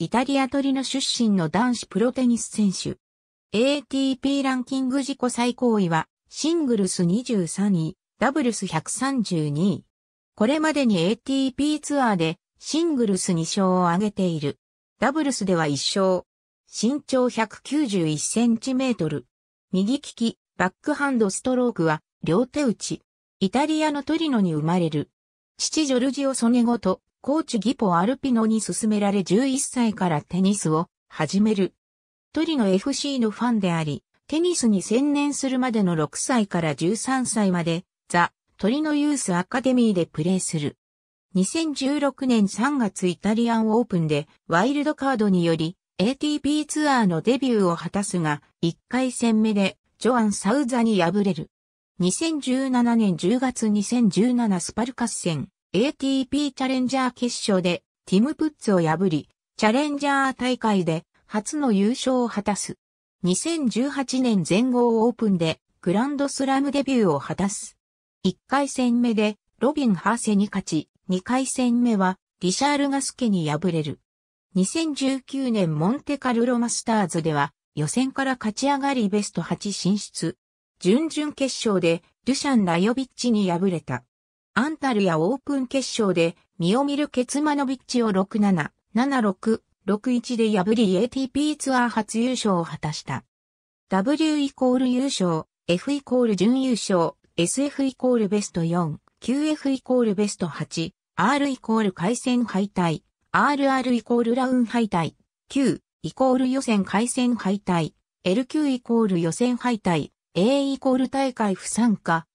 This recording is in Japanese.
イタリアトリノ出身の男子プロテニス選手。ATP ランキング自己最高位は、シングルス23位、ダブルス132位。これまでに ATP ツアーで、シングルス2勝を挙げている。ダブルスでは1勝。身長191センチメートル。右利き、バックハンドストロークは、両手打ち。イタリアのトリノに生まれる。父ジョルジオ・ソネゴと、コーチギポ・アルピノに勧められ11歳からテニスを始める。トリノ FC のファンであり、テニスに専念するまでの6歳から13歳まで、ザ・トリノユースアカデミーでプレーする。2016年3月イタリアンオープンでワイルドカードにより ATP ツアーのデビューを果たすが1回戦目でジョアン・サウザに敗れる。2017年10月2017スパルカス戦 ATP チャレンジャー決勝でティム・プッツを破り、チャレンジャー大会で初の優勝を果たす。2018年全豪オープンでグランドスラムデビューを果たす。1回戦目でロビン・ハーセに勝ち、2回戦目はリシャール・ガスケに敗れる。2019年モンテカルロマスターズでは予選から勝ち上がりベスト8進出。準々決勝でルシャン・ラヨビッチに敗れた。アンタルヤオープン決勝で、ミオミル・ケツマノビッチを6-7、7-6、6-1で破り ATP ツアー初優勝を果たした。W イコール優勝、F イコール準優勝、SF イコールベスト4、QF イコールベスト8、R イコール回戦敗退、RR イコールラウン敗退、Q イコール予選回戦敗退、LQ イコール予選敗退、A イコール大会不参加、